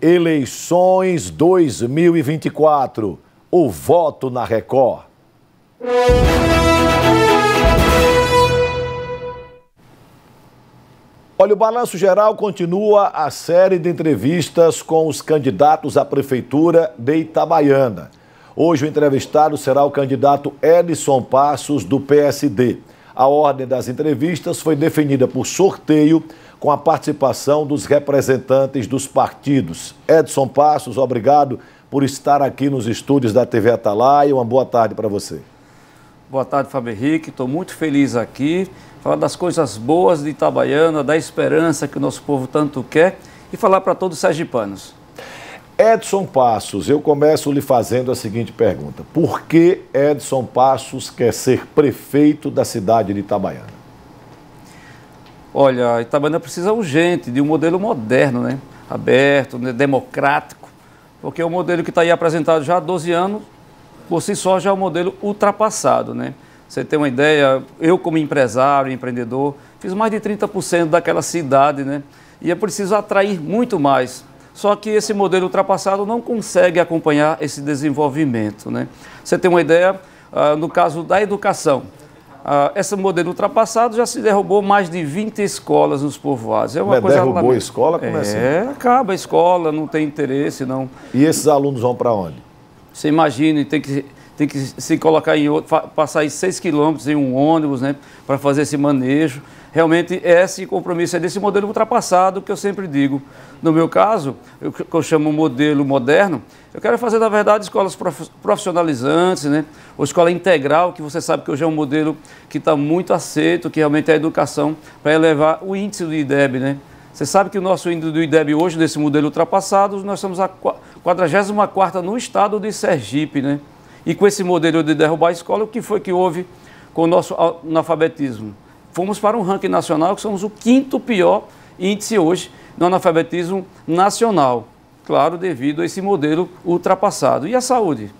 Eleições 2024. O voto na Record. Olha, o Balanço Geral continua a série de entrevistas com os candidatos à Prefeitura de Itabaiana. Hoje o entrevistado será o candidato Edson Passos, do PSD. A ordem das entrevistas foi definida por sorteio com a participação dos representantes dos partidos. Edson Passos, obrigado por estar aqui nos estúdios da TV Atalaia. Uma boa tarde para você. Boa tarde, Fábio Henrique. Estou muito feliz aqui. Falar das coisas boas de Itabaiana, da esperança que o nosso povo tanto quer e falar para todos os sergipanos. Edson Passos, eu começo lhe fazendo a seguinte pergunta. Por que Edson Passos quer ser prefeito da cidade de Itabaiana? Olha, Itabana precisa urgente de um modelo moderno, né? aberto, né? democrático, porque o é modelo que está aí apresentado já há 12 anos, por si só já é um modelo ultrapassado. Né? Você tem uma ideia, eu como empresário, empreendedor, fiz mais de 30% daquela cidade, né? E é preciso atrair muito mais. Só que esse modelo ultrapassado não consegue acompanhar esse desenvolvimento, né? Você tem uma ideia, uh, no caso da educação, ah, essa modelo ultrapassado já se derrubou mais de 20 escolas nos povoados. É uma Mas coisa derrubou a escola? Como é, assim? É, acaba a escola, não tem interesse, não. E esses alunos vão para onde? Você imagina, tem que tem que se colocar em outro, passar aí seis quilômetros em um ônibus, né, para fazer esse manejo. Realmente esse compromisso é desse modelo ultrapassado que eu sempre digo. No meu caso, eu, que eu chamo modelo moderno, eu quero fazer, na verdade, escolas profissionalizantes, né? ou escola integral, que você sabe que hoje é um modelo que está muito aceito, que realmente é a educação, para elevar o índice do IDEB. Né? Você sabe que o nosso índice do IDEB hoje, nesse modelo ultrapassado, nós somos a 44ª no estado de Sergipe. Né? E com esse modelo de derrubar a escola, o que foi que houve com o nosso analfabetismo? Fomos para um ranking nacional, que somos o quinto pior índice hoje no analfabetismo nacional. Claro, devido a esse modelo ultrapassado. E a saúde?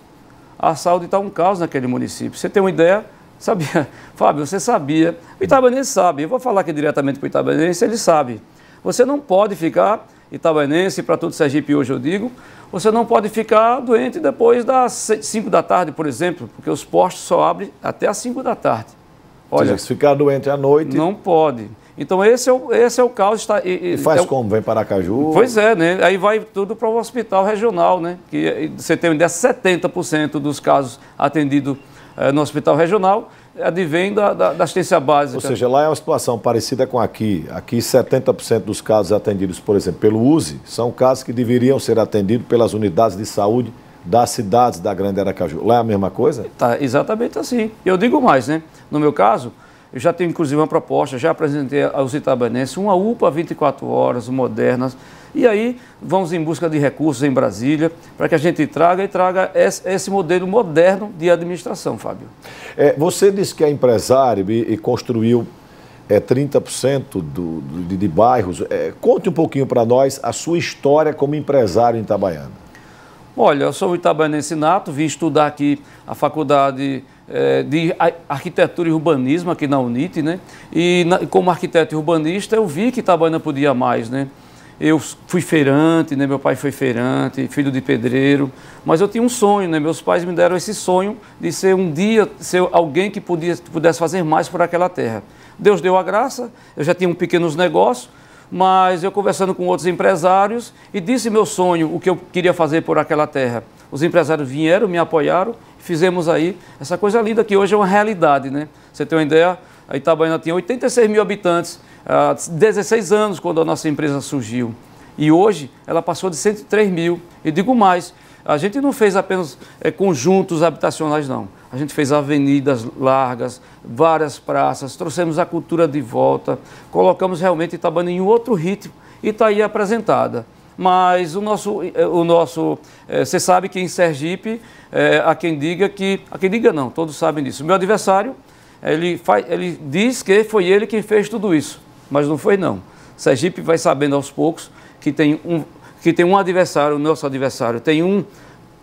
A saúde está um caos naquele município. Você tem uma ideia? Sabia? Fábio, você sabia. O Itabanense sabe. Eu vou falar aqui diretamente para o Itabanense, ele sabe. Você não pode ficar Itabenense, para todo Sergipe hoje eu digo, você não pode ficar doente depois das 5 da tarde, por exemplo, porque os postos só abrem até as 5 da tarde. Olha, se ficar doente à noite. Não pode. Então esse é o, esse é o caos. Está, e, e faz é, como? Vem para Caju. Pois é, né? Aí vai tudo para o hospital regional, né? Que você tem ainda 70% dos casos atendidos é, no hospital regional advém da, da, da, assistência básica. Ou seja, lá é uma situação parecida com aqui. Aqui 70% dos casos atendidos, por exemplo, pelo USE, são casos que deveriam ser atendidos pelas unidades de saúde das cidades da Grande Aracaju. Lá é a mesma coisa? Tá, exatamente assim. Eu digo mais, né? No meu caso, eu já tenho, inclusive, uma proposta, já apresentei aos itabanenses uma UPA 24 horas, modernas. E aí vamos em busca de recursos em Brasília para que a gente traga e traga esse, modelo moderno de administração, Fábio. É, você disse que é empresário e, e construiu é, 30% do, de, de, bairros. É, conte um pouquinho para nós a sua história como empresário em Itabaiana. Olha, eu sou um itabaianense nato, vim estudar aqui a faculdade é, de arquitetura e urbanismo aqui na UNIT, né? E na, como arquiteto e urbanista eu vi que Itabaiana podia mais, né? Eu fui feirante, né? meu pai foi feirante, filho de pedreiro, mas eu tinha um sonho, né? meus pais me deram esse sonho de ser um dia, ser alguém que podia, pudesse fazer mais por aquela terra. Deus deu a graça, eu já tinha um pequenos negócios, mas eu conversando com outros empresários e disse meu sonho, o que eu queria fazer por aquela terra. Os empresários vieram, me apoiaram, fizemos aí essa coisa linda que hoje é uma realidade, né? Você tem uma ideia? A Itabaiana tinha 86 mil habitantes, há 16 anos quando a nossa empresa surgiu. E hoje ela passou de 103 mil. E digo mais, a gente não fez apenas é, conjuntos habitacionais, não. A gente fez avenidas largas, várias praças, trouxemos a cultura de volta, colocamos realmente Itabana em outro ritmo e está aí apresentada mas o nosso, eh, o nosso você eh, sabe que em Sergipe, é, há quem diga que, há quem diga não, todos sabem disso. Meu adversário, ele, faz, ele diz que foi ele quem fez tudo isso, mas não foi não. Sergipe vai sabendo aos poucos que tem um, que tem um adversário, o nosso adversário tem um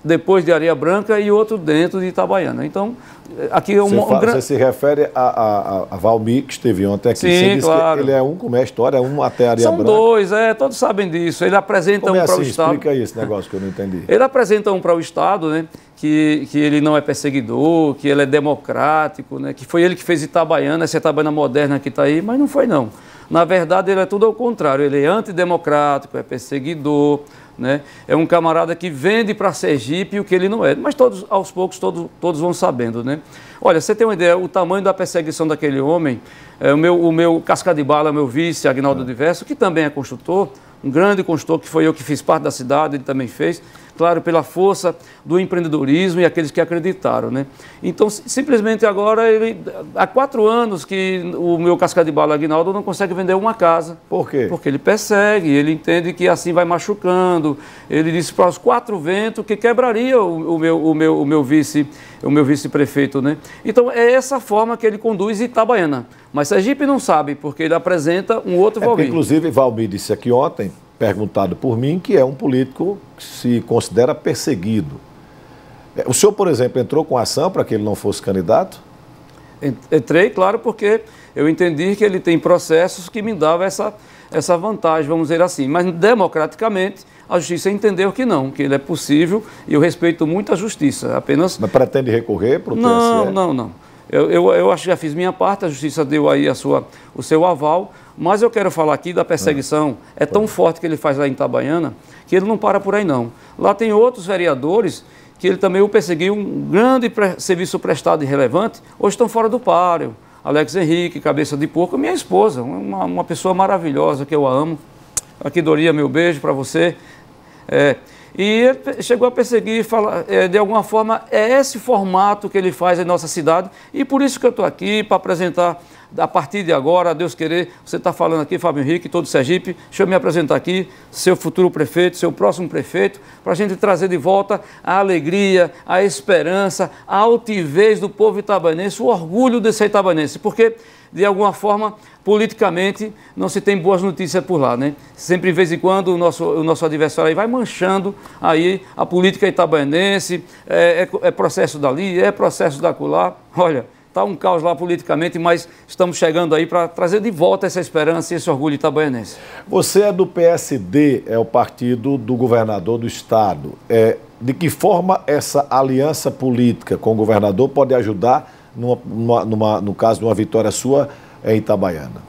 depois de Areia Branca e outro dentro de Itabaiana. Então, eh, aqui é um, um grande... Você se refere a, a, a Valmir, que esteve ontem aqui. Sim, claro. ele é um, com é a história, um até Areia São Branca. São dois, é, todos sabem disso. Ele apresenta como um é para assim? o Estado... Explica aí esse negócio que eu não entendi. Ele apresenta um para o Estado, né? Que, que ele não é perseguidor, que ele é democrático, né? que foi ele que fez Itabaiana, essa Itabaiana moderna que está aí, mas não foi não. Na verdade, ele é tudo ao contrário, ele é antidemocrático, é perseguidor, né? É um camarada que vende para Sergipe o que ele não é. Mas todos, aos poucos, todos, todos vão sabendo, né? Olha, você tem uma ideia, o tamanho da perseguição daquele homem, é, o, meu, o meu casca de bala, meu vice, Agnaldo é. Diverso, que também é construtor, um grande construtor, que foi eu que fiz parte da cidade, ele também fez claro, pela força do empreendedorismo e aqueles que acreditaram. Né? Então, simplesmente agora, ele, há quatro anos que o meu casca de bala Aguinaldo não consegue vender uma casa. Por quê? Porque ele persegue, ele entende que assim vai machucando. Ele disse para os quatro ventos que quebraria o, o meu, o meu, o meu vice o meu vice-prefeito, né? Então é essa forma que ele conduz Itabaiana. Mas Sergipe não sabe, porque ele apresenta um outro é Valmir. inclusive, Valmir disse aqui ontem perguntado por mim, que é um político que se considera perseguido. É, o senhor, por exemplo, entrou com ação para que ele não fosse candidato? Entrei, claro, porque eu entendi que ele tem processos que me davam essa, essa vantagem, vamos dizer assim. Mas, democraticamente, a justiça entendeu que não, que ele é possível e eu respeito muito a justiça. Apenas. Mas pretende recorrer para o Não, não, não. Eu, eu, eu acho que já fiz minha parte, a justiça deu aí a sua, o seu aval. Mas eu quero falar aqui da perseguição. É tão forte que ele faz lá em Itabaiana que ele não para por aí, não. Lá tem outros vereadores que ele também o perseguiu, um grande pre serviço prestado e relevante, hoje estão fora do páreo. Alex Henrique, cabeça de porco, minha esposa, uma, uma pessoa maravilhosa que eu a amo. Aqui, Doria, meu beijo para você. É, e ele chegou a perseguir, fala, é, de alguma forma, é esse formato que ele faz em nossa cidade. E por isso que eu estou aqui, para apresentar a partir de agora, Deus querer, você está falando aqui, Fábio Henrique, todo Sergipe, deixa eu me apresentar aqui, seu futuro prefeito, seu próximo prefeito, para a gente trazer de volta a alegria, a esperança, a altivez do povo itabanense, o orgulho desse itabanense, porque de alguma forma, politicamente, não se tem boas notícias por lá, né? Sempre, de vez em quando, o nosso, o nosso adversário aí vai manchando aí a política itabanense, é, é, é processo dali, é processo da colar. Olha, Está um caos lá politicamente, mas estamos chegando aí para trazer de volta essa esperança e esse orgulho itabaianense. Você é do PSD, é o partido do governador do estado. É, de que forma essa aliança política com o governador pode ajudar, numa, numa, numa, no caso de uma vitória sua em Itabaiana?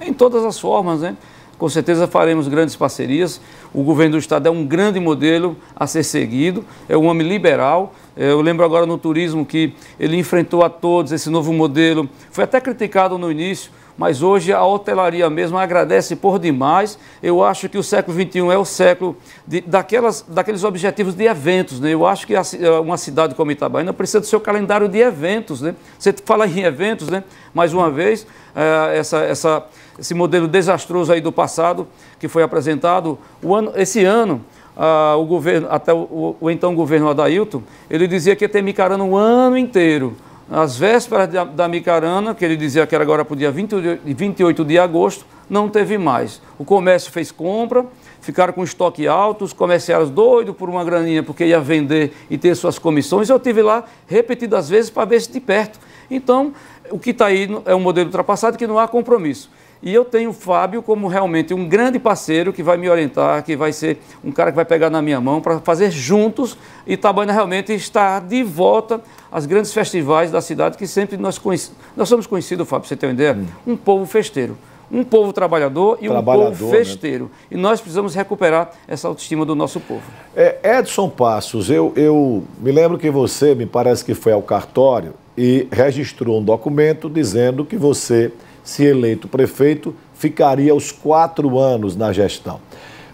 Em todas as formas, né? com certeza faremos grandes parcerias. O governo do Estado é um grande modelo a ser seguido, é um homem liberal. É, eu lembro agora no turismo que ele enfrentou a todos esse novo modelo, foi até criticado no início, mas hoje a hotelaria mesmo agradece por demais. Eu acho que o século XXI é o século de, daquelas, daqueles objetivos de eventos. Né? Eu acho que a, eh, uma cidade como Itabaiana precisa do seu calendário de eventos. Né? Você fala em eventos, né? mais uma vez, é, essa, essa, esse modelo desastroso aí do passado que foi apresentado ano, esse ano. Ah, o governo, até o, o, o, então governo Adailton, ele dizia que ia ter micarana o ano inteiro às vésperas da, Micarana, que ele dizia que era agora para o dia 20, 28 de agosto, não teve mais. O comércio fez compra, ficaram com estoque alto, os comerciários doidos por uma graninha porque ia vender e ter suas comissões. Eu tive lá repetidas vezes para ver se de perto. Então, o que está aí é um modelo ultrapassado que não há compromisso. E eu tenho o Fábio como realmente um grande parceiro que vai me orientar, que vai ser um cara que vai pegar na minha mão para fazer juntos e Itabaiana realmente estar de volta aos grandes festivais da cidade que sempre nós conhecemos. Nós somos conhecidos, Fábio, você tem uma ideia? Hum. Um povo festeiro. Um povo trabalhador e trabalhador, um povo né? festeiro. Né? E nós precisamos recuperar essa autoestima do nosso povo. É, Edson Passos, eu, eu me lembro que você, me parece que foi ao cartório e registrou um documento dizendo que você se eleito prefeito, ficaria os quatro anos na gestão.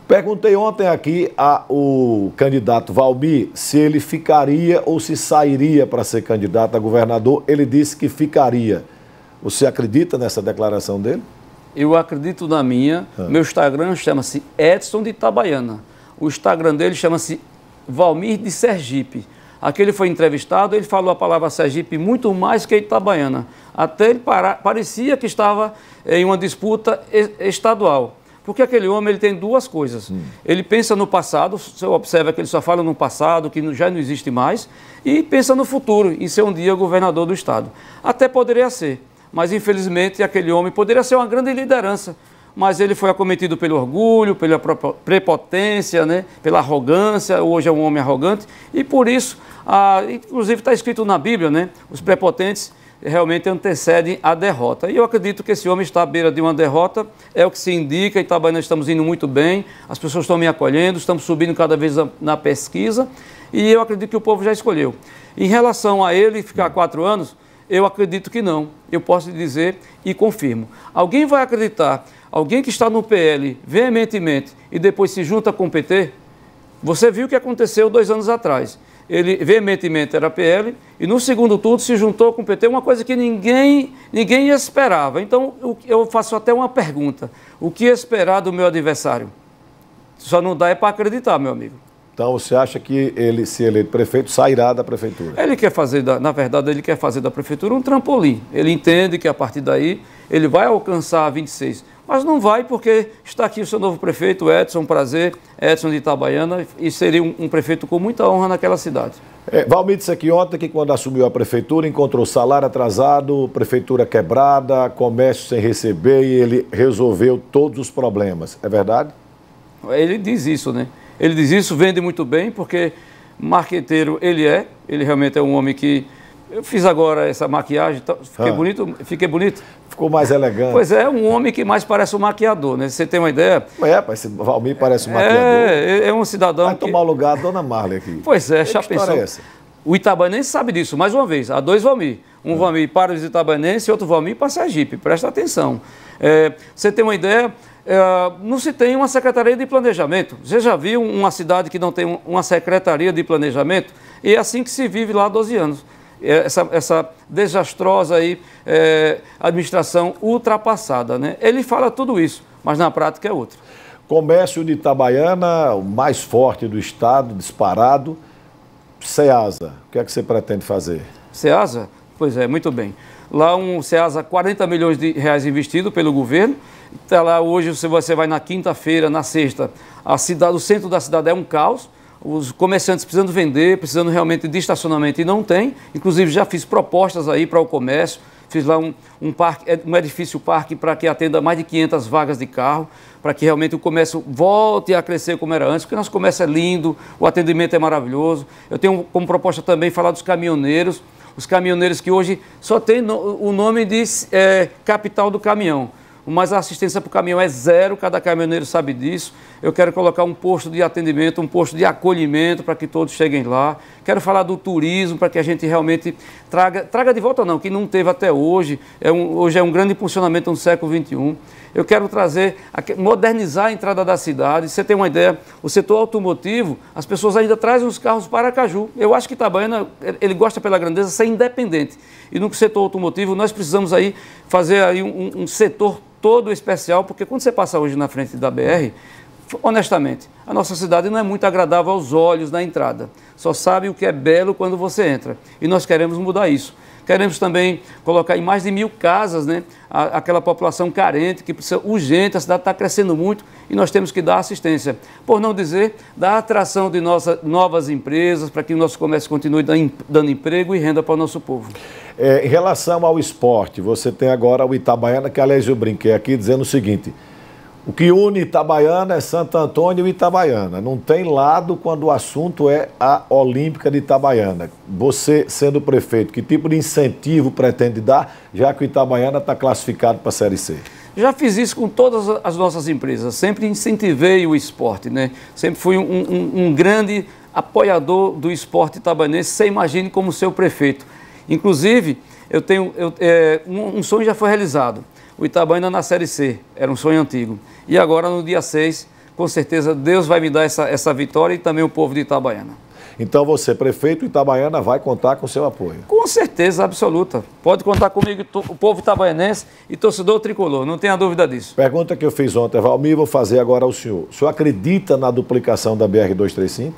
Perguntei ontem aqui ao candidato Valmir se ele ficaria ou se sairia para ser candidato a governador. Ele disse que ficaria. Você acredita nessa declaração dele? Eu acredito na minha. Ah. Meu Instagram chama-se Edson de Itabaiana. O Instagram dele chama-se Valmir de Sergipe. Aquele foi entrevistado, ele falou a palavra Sergipe muito mais que Itabaiana. Até ele para, parecia que estava em uma disputa estadual. Porque aquele homem ele tem duas coisas. Hum. Ele pensa no passado, você observa é que ele só fala no passado, que já não existe mais, e pensa no futuro, em ser um dia governador do Estado. Até poderia ser, mas infelizmente aquele homem poderia ser uma grande liderança, mas ele foi acometido pelo orgulho, pela prepotência, né? pela arrogância, hoje é um homem arrogante, e por isso, ah, inclusive está escrito na Bíblia, né? os prepotentes realmente antecedem a derrota. E eu acredito que esse homem está à beira de uma derrota, é o que se indica, Itabaiana tá estamos indo muito bem, as pessoas estão me acolhendo, estamos subindo cada vez na pesquisa, e eu acredito que o povo já escolheu. Em relação a ele ficar quatro anos, eu acredito que não. Eu posso dizer e confirmo. Alguém vai acreditar alguém que está no PL veementemente e depois se junta com o PT, você viu o que aconteceu dois anos atrás. Ele veementemente era PL e no segundo turno se juntou com o PT, uma coisa que ninguém, ninguém esperava. Então eu faço até uma pergunta: o que esperar do meu adversário? Só não dá é para acreditar, meu amigo. Então você acha que ele, se eleito prefeito, sairá da prefeitura? Ele quer fazer, da, na verdade, ele quer fazer da prefeitura um trampolim. Ele entende que a partir daí ele vai alcançar 26. Mas não vai porque está aqui o seu novo prefeito, Edson, prazer, Edson de Itabaiana, e seria um, um prefeito com muita honra naquela cidade. É, Valmir disse aqui ontem que quando assumiu a prefeitura encontrou salário atrasado, prefeitura quebrada, comércio sem receber e ele resolveu todos os problemas. É verdade? Ele diz isso, né? Ele diz isso, vende muito bem, porque marqueteiro ele é, ele realmente é um homem que eu fiz agora essa maquiagem, tá, fiquei ah. bonito, fiquei bonito. Ficou mais elegante. Pois é, um homem que mais parece um maquiador, né? Você tem uma ideia? É, parece, Valmir parece um maquiador. É, é um cidadão. Vai que... tomar o lugar da dona Marley aqui. Pois é, que já pensou. É O Itabanense sabe disso, mais uma vez, há dois Valmir. Um é. Valmir para os Itabanenses e outro Valmir para Sergipe. Presta atenção. É, você tem uma ideia? É, não se tem uma secretaria de planejamento. Você já viu uma cidade que não tem uma secretaria de planejamento? E é assim que se vive lá há 12 anos. É, essa, essa desastrosa aí, é, administração ultrapassada. Né? Ele fala tudo isso, mas na prática é outra. Comércio de Itabaiana, o mais forte do estado, disparado. SEASA, o que é que você pretende fazer? SEASA? Pois é, muito bem. Lá um SEASA, 40 milhões de reais investido pelo governo. Está lá hoje, você vai na quinta-feira, na sexta, a cidade, o centro da cidade é um caos os comerciantes precisando vender, precisando realmente de estacionamento e não tem. Inclusive já fiz propostas aí para o comércio, fiz lá um, um, parque, é, um edifício parque para que atenda mais de 500 vagas de carro, para que realmente o comércio volte a crescer como era antes, porque nosso comércio é lindo, o atendimento é maravilhoso. Eu tenho como proposta também falar dos caminhoneiros, os caminhoneiros que hoje só tem o nome de é, capital do caminhão mas a assistência para o caminhão é zero, cada caminhoneiro sabe disso. Eu quero colocar um posto de atendimento, um posto de acolhimento para que todos cheguem lá. Quero falar do turismo para que a gente realmente traga, traga de volta não, que não teve até hoje. É um, hoje é um grande impulsionamento no século XXI. Eu quero trazer, modernizar a entrada da cidade. Você tem uma ideia, o setor automotivo, as pessoas ainda trazem os carros para Caju. Eu acho que Itabaiana, ele gosta pela grandeza ser independente. E no setor automotivo, nós precisamos aí fazer aí um, um setor todo especial, porque quando você passa hoje na frente da BR, honestamente, a nossa cidade não é muito agradável aos olhos na entrada. Só sabe o que é belo quando você entra. E nós queremos mudar isso. Queremos também colocar em mais de mil casas né, aquela população carente, que precisa urgente, a cidade está crescendo muito e nós temos que dar assistência. Por não dizer, da atração de nossa, novas empresas, para que o nosso comércio continue dando emprego e renda para o nosso povo. É, em relação ao esporte, você tem agora o Itabaiana, que aliás eu brinquei aqui, dizendo o seguinte o que une Itabaiana é Santo Antônio e Itabaiana. Não tem lado quando o assunto é a Olímpica de Itabaiana. Você, sendo prefeito, que tipo de incentivo pretende dar, já que o Itabaiana está classificado para a Série C? Já fiz isso com todas as nossas empresas. Sempre incentivei o esporte, né? Sempre fui um, um, um grande apoiador do esporte itabanense. Você imagine como seu prefeito. Inclusive, eu tenho eu, é, um, um sonho já foi realizado o Itabaiana na Série C, era um sonho antigo. E agora, no dia 6, com certeza Deus vai me dar essa, essa vitória e também o povo de Itabaiana. Então você, prefeito Itabaiana, vai contar com seu apoio. Com certeza absoluta. Pode contar comigo, o povo itabaianense e torcedor tricolor, não tenha dúvida disso. Pergunta que eu fiz ontem, Valmir, vou fazer agora ao senhor. O senhor acredita na duplicação da BR-235?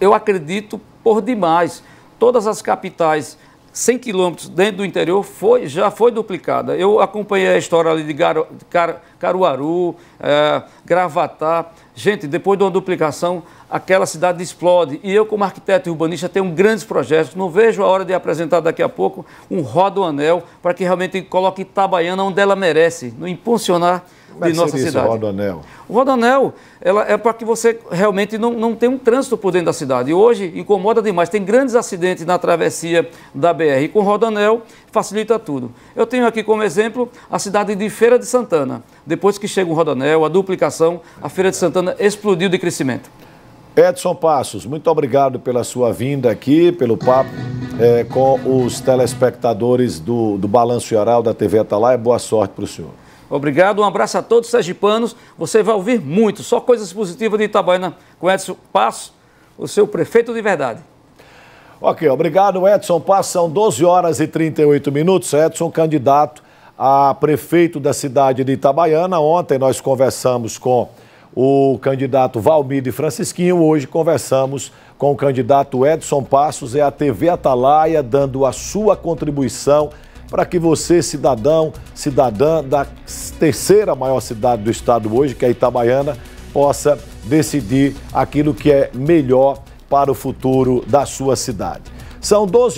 Eu acredito por demais. Todas as capitais 100 quilômetros dentro do interior foi, já foi duplicada. Eu acompanhei a história ali de Garo, Car, Caruaru, é, Gravatá. Gente, depois de uma duplicação, aquela cidade explode. E eu, como arquiteto e urbanista, tenho grandes projetos. Não vejo a hora de apresentar daqui a pouco um rodo-anel para que realmente coloque Itabaiana onde ela merece, no impulsionar de é nossa cidade. Isso, o Rodanel? O Rodanel ela é para que você realmente não, não tenha um trânsito por dentro da cidade. E hoje incomoda demais. Tem grandes acidentes na travessia da BR. E com o Rodanel facilita tudo. Eu tenho aqui como exemplo a cidade de Feira de Santana. Depois que chega o Rodanel, a duplicação, a Feira de Santana explodiu de crescimento. Edson Passos, muito obrigado pela sua vinda aqui, pelo papo é, com os telespectadores do, do Balanço Geral da TV Atalaia. Boa sorte para o senhor. Obrigado, um abraço a todos os sergipanos. Você vai ouvir muito, só coisas positivas de Itabaiana com Edson Passo, o seu prefeito de verdade. Ok, obrigado Edson Passo. São 12 horas e 38 minutos. Edson, candidato a prefeito da cidade de Itabaiana. Ontem nós conversamos com o candidato Valmir de Francisquinho. Hoje conversamos com o candidato Edson Passos e a TV Atalaia, dando a sua contribuição para que você, cidadão, cidadã da terceira maior cidade do estado hoje, que é Itabaiana, possa decidir aquilo que é melhor para o futuro da sua cidade. São 12